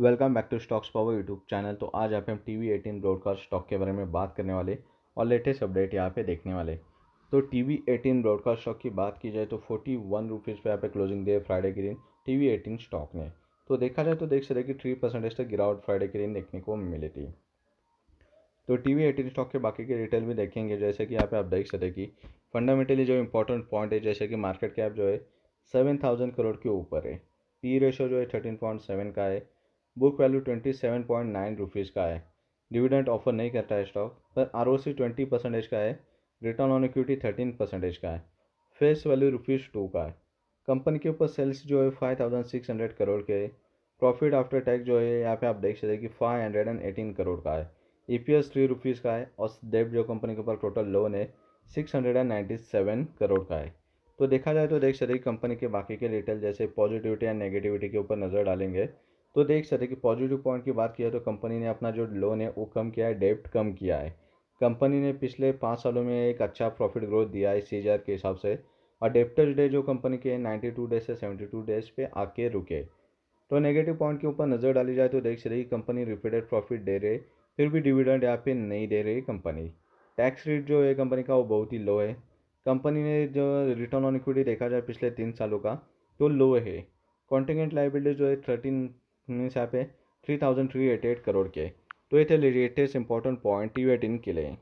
welcome back to stocks power YouTube channel तो आज आप हम T V eighteen broadcast stock के बारे में बात करने वाले और लेटेस्ट अपडेट यहाँ पे देखने वाले तो T V eighteen broadcast stock की बात की जाए तो फोर्टी वन रुपीज़ पर यहाँ पे क्लोजिंग दी है फ्राइडे के दिन टी वी एटीन स्टॉक ने तो देखा जाए तो देख सकते कि थ्री परसेंटेज तक गिरावट फ्राइडे के दिन देखने को मिली थी तो टी वी एटीन स्टॉक के बाकी के रिटेल भी देखेंगे जैसे कि यहाँ पे आप देख सकते कि फंडामेंटली जो इंपॉर्टेंट पॉइंट है जैसे कि मार्केट कैप जो है सेवन थाउजेंड करोड़ के ऊपर है पी रेशो जो है थर्टीन पॉइंट सेवन का है book value twenty seven point nine rupees का है डिविडेंट ऑफर नहीं करता है स्टॉक पर R O C twenty percentage का है return on equity thirteen percentage का है फेस वैल्यू रुपीज़ टू का है कंपनी के ऊपर सेल्स जो है five thousand six hundred crore के है प्रॉफिट आफ्टर टैक्स जो है यहाँ पे आप देख सकते हैं कि five hundred and eighteen crore का है E P S three rupees का है और डेब जो कंपनी के ऊपर टोटल लोन है six hundred and ninety seven crore का है तो देखा जाए तो देख सकते कंपनी के बाकी के डिटेल जैसे पॉजिटिविटी एंड नेगेटिविटी के ऊपर नज़र डालेंगे तो देख सकते कि पॉजिटिव पॉइंट की बात किया तो कंपनी ने अपना जो लोन है वो कम किया है डेप्ट कम किया है कंपनी ने पिछले पाँच सालों में एक अच्छा प्रॉफिट ग्रोथ दिया है सी के हिसाब से और डेप्टर्स डे जो कंपनी के नाइन्टी टू डेज से सेवेंटी टू डेज पे आके रुके तो नेगेटिव पॉइंट के ऊपर नज़र डाली जाए तो देख सकते कंपनी रिपीटेड प्रॉफिट दे रही फिर भी डिविडेंड यहाँ पे नहीं दे रही कंपनी टैक्स रेट जो है कंपनी का वो बहुत ही लो है कंपनी ने जो रिटर्न ऑन इक्विटी देखा जाए पिछले तीन सालों का तो लो है कॉन्टिनेंट लाइबिलिटी जो है थर्टीन मीन्स यहाँ पे three thousand three eighty eight crore के तो ये थे latest important point T eighteen के लिए